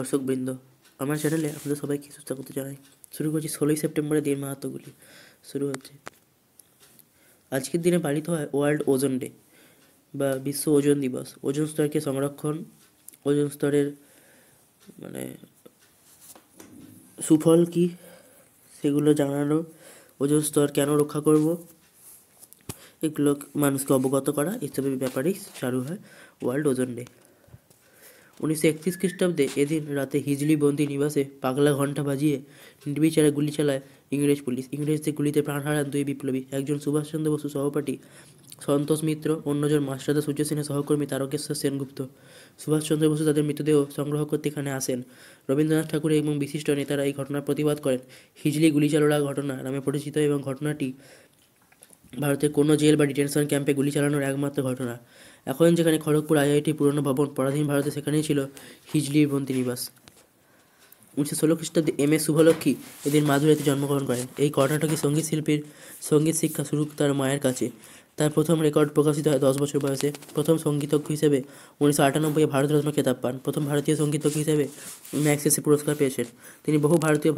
দর্শকবৃন্দ আমার চ্যানেলে আপনাদের সবাইকে সুস্বাগত জানাই শুরু করছি ষোলোই সেপ্টেম্বরে দিন মাহাতোগুলি শুরু হচ্ছে আজকের দিনে পালিত হয় ওয়ার্ল্ড ওজন ডে বা বিশ্ব ওজন দিবস ওজন স্তরকে সংরক্ষণ ওজন স্তরের মানে সুফল কি সেগুলো জানানো ওজন স্তর কেন রক্ষা করব এগুলো মানুষকে অবগত করা এসবের ব্যাপারেই চালু হয় ওয়ার্ল্ড ওজন ডে উনিশশো একত্রিশ খ্রিস্টাব্দে এদিন রাতে হিজলি বন্দি নিবাসে পাগলা ঘণ্টা বাজিয়ে নির্বিচারে গুলি চালায় ইংরেজ পুলিশ ইংরেজদের গুলিতে প্রাণ হারান দুই বিপ্লবী একজন সুভাষচন্দ্র বসু সহপাঠী সন্তোষ মিত্র অন্যজন মাস্টারদা সূর্য সেনের সহকর্মী তারকেশ্বর সেনগুপ্ত সুভাষচন্দ্র বসু তাদের মৃতদেহ সংগ্রহ করতে এখানে আসেন রবীন্দ্রনাথ ঠাকুর এবং বিশিষ্ট নেতারা এই ঘটনার প্রতিবাদ করেন হিজলি গুলি চালনা ঘটনা নামে পরিচিত এবং ঘটনাটি ভারতের কোনো জেল বা ডিটেনশন ক্যাম্পে গুলি চালানোর একমাত্র ঘটনা এখন যেখানে খড়গপুর আইআইটি পুরনো ভবন পরাধীন ভারতে সেখানেই ছিল হিজলির বন্তি নিবাস উনিশশো ষোলো খ্রিস্টাব্দে এম এ শুভলক্ষ্মী এদিন মাধুরাইতে জন্মগ্রহণ করেন এই কর্ণাটকী সঙ্গীত শিল্পীর সঙ্গীত শিক্ষা শুরু তার মায়ের কাছে তার প্রথম রেকর্ড প্রকাশিত হয় দশ বছর বয়সে প্রথম সঙ্গীতজ্ঞ হিসেবে উনিশশো আটানব্বই ভারতরত্ন খেতাব পান প্রথম ভারতীয় সঙ্গীতজ্ঞ হিসেবে ম্যাক্সেসে পুরস্কার পেয়েছেন তিনি বহু ভারতীয়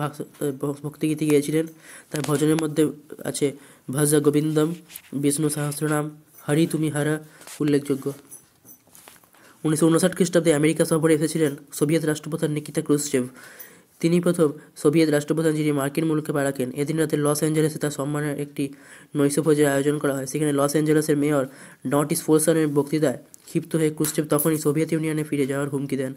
ভক্তিগীতি গিয়েছিলেন তার ভজনের মধ্যে আছে ভজ গোবিন্দম বিষ্ণু সহস্রনাম হরি তুমি হারা উল্লেখযোগ্য উনিশশো উনষাট খ্রিস্টাব্দে আমেরিকা সফরে এসেছিলেন সোভিয়েত রাষ্ট্রপ্রধান নিকিতা ক্রুশেভ তিনি প্রথম সোভিয়েত রাষ্ট্রপ্রধান যিনি মার্কিন মুলুকে পাড়াকেন এদিন রাতে লস অ্যাঞ্জেলেসে তার সম্মানের একটি নৈশভোজের আয়োজন করা হয় সেখানে লস অ্যাঞ্জেলেসের মেয়র নটিস ফোলসনের বক্তৃতায় ক্ষিপ্ত হয়ে কুশ্চেপ তখনই সোভিয়েত ইউনিয়নে ফিরে যাওয়ার হুমকি দেন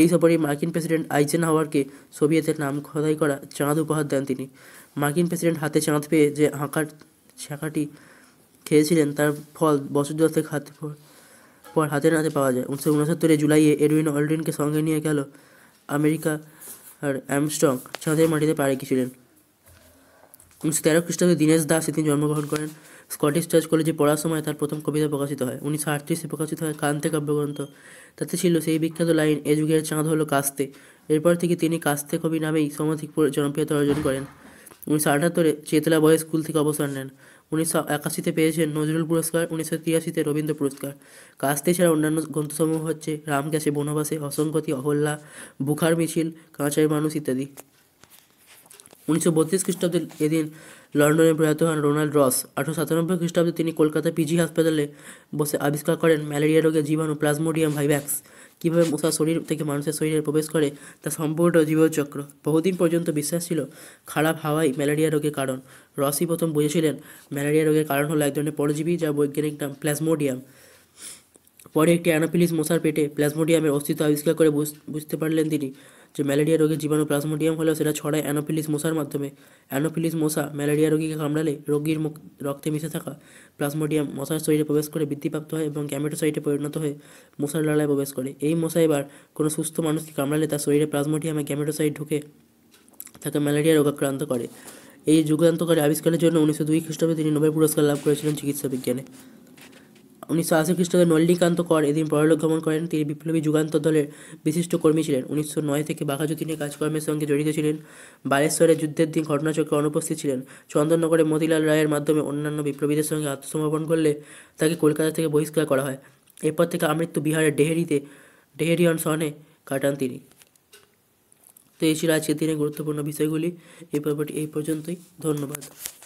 এই সফরেই মার্কিন প্রেসিডেন্ট আইজেন হাওয়ারকে সোভিয়েতের নাম খোদাই করা চাঁদ উপহার দেন তিনি মার্কিন প্রেসিডেন্ট হাতে চাঁদ পেয়ে যে হাঁকার ছাঁকাটি খেয়েছিলেন তার ফল বছর দশেক হাতে পর হাতে নাতে পাওয়া যায় উনিশশো উনসত্তরে জুলাইয়ে এডউইন অলড্রিনকে সঙ্গে নিয়ে গেল আমেরিকা আর অ্যামস্ট্রং ছাদের মাটিতে পা রেখেছিলেন উনিশশো তেরো খ্রিস্টাব্দে দীনেশ দাস তিনি জন্মগ্রহণ করেন স্কটিশ চার্চ কলেজে পড়ার সময় তার প্রথম কবিতা প্রকাশিত হয় উনিশশো আটত্রিশে প্রকাশিত হয় কান্তে কাব্যগ্রন্থ তাতে ছিল সেই বিখ্যাত লাইন এ যুগের চাঁদ হলো কাস্তে এরপর থেকে তিনি কাস্তে কবি নামেই সমধিক জনপ্রিয়তা অর্জন করেন উনিশশো আটাত্তরে চেতলা বয়েজ স্কুল থেকে অবসর নেন উনিশশো একাশিতে পেয়েছেন নজরুল পুরস্কার উনিশশো তিরাশিতে রবীন্দ্র পুরস্কার কাস্তে ছাড়া অন্যান্য গ্রন্থসমূহ হচ্ছে রামক্যাশে বনবাসে অসংগতি অহল্লা বুখার মিছিল কাঁচাই মানুষ ইত্যাদি উনিশশো বত্রিশ খ্রিস্টাব্দে এদিন লন্ডনে প্রয়াত হন রোনাল্ড রস আঠারোশো সাতানব্বই খ্রিস্টাব্দে তিনি কলকাতা পিজি হাসপাতালে বসে আবিষ্কার করেন ম্যালেরিয়া রোগের জীবাণু প্লাজমোডিয়াম ভাইভ্যাক্স কীভাবে মশা শরীর থেকে মানুষের শরীরে প্রবেশ করে তা সম্পূর্ণ জীবনচক্র বহুদিন পর্যন্ত বিশ্বাস ছিল খারাপ হাওয়াই ম্যালেরিয়া রোগের কারণ রসি প্রথম বুঝেছিলেন ম্যালেরিয়া রোগের কারণ হলো এক ধরনের পরজীবী যা বৈজ্ঞানিক নাম প্লাজমোডিয়াম পরে একটি অ্যানাফিলিস মশার পেটে প্লাজমোডিয়ামের অস্তিত্ব আবিষ্কার করে বুঝতে পারলেন তিনি যে ম্যালেরিয়া রোগের জীবাণু প্লাজমোডিয়াম হলেও সেটা ছড়ায় অ্যানোফিলিস মশার মাধ্যমে অ্যানোফিলিস মশা ম্যালেরিয়া রোগীকে কামড়ালে রোগীর রক্তে মিশে থাকা প্লাজমোডিয়াম মশার শরীরে প্রবেশ করে বৃদ্ধিপ্রাপ্ত হয় এবং ক্যামেটোসাইটে পরিণত হয়ে মশার লালায় প্রবেশ করে এই মশা এবার কোনো সুস্থ মানুষকে কামড়ালে তার শরীরে প্লাজমোডিয়ামে ক্যামেটোসাইট ঢুকে তাকে ম্যালেরিয়া রোগাক্রান্ত করে এই যুগান্তকারী আবিষ্কারের জন্য উনিশশো দুই খ্রিস্টাব্দে তিনি নোবেল পুরস্কার লাভ করেছিলেন চিকিৎসা বিজ্ঞানে উনিশশো আশি খ্রিস্টাব্দে নল্লিকান্ত কর এদিন পরলোক গমন করেন তিনি বিপ্লবী যুগান্তর দলের বিশিষ্ট কর্মী ছিলেন উনিশশো নয় থেকে বাঘাযতীনের কাজকর্মের সঙ্গে জড়িত ছিলেন বালেশ্বরের যুদ্ধের দিন ঘটনাচক্রে অনুপস্থিত ছিলেন চন্দননগরে মতিলাল রায়ের মাধ্যমে অন্যান্য বিপ্লবীদের সঙ্গে আত্মসমর্পণ করলে তাকে কলকাতা থেকে বহিষ্কার করা হয় এরপর থেকে আমৃত্যু বিহারের ডেহেরিতে ডেহেরিয়ন সনে কাটান তিনি তো এই ছিল আজকের দিনে গুরুত্বপূর্ণ বিষয়গুলি এই পর্বটি এই পর্যন্তই ধন্যবাদ